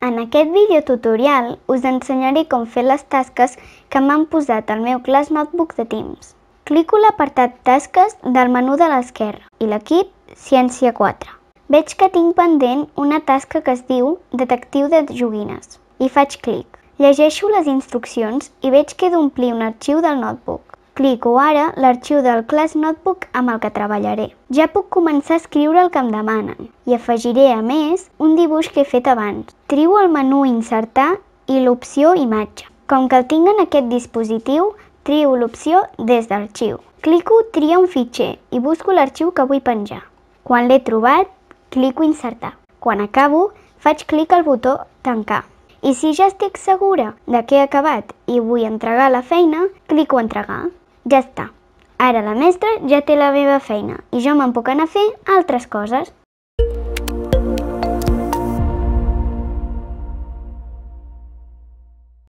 En aquest vídeo tutorial us ensenyaré com fer les tasques que m'han posat al meu Class Notebook de Teams. Clico l'apartat Tasques del menú de l'esquerra i l'equip Ciència 4. Veig que tinc pendent una tasca que es diu Detectiu de joguines i faig clic. Llegeixo les instruccions i veig que he d'omplir un arxiu del notebook. Clico ara l'arxiu del Class Notebook amb el que treballaré. Ja puc començar a escriure el que em demanen i afegiré, a més, un dibuix que he fet abans. Trio el menú Insertar i l'opció Imatge. Com que el tinc en aquest dispositiu, trio l'opció Des d'arxiu. Clico Tria un fitxer i busco l'arxiu que vull penjar. Quan l'he trobat, clico Insertar. Quan acabo, faig clic al botó Tancar. I si ja estic segura de què he acabat i vull entregar la feina, clico Entregar. Ja està. Ara la mestra ja té la meva feina i jo me'n puc anar a fer altres coses.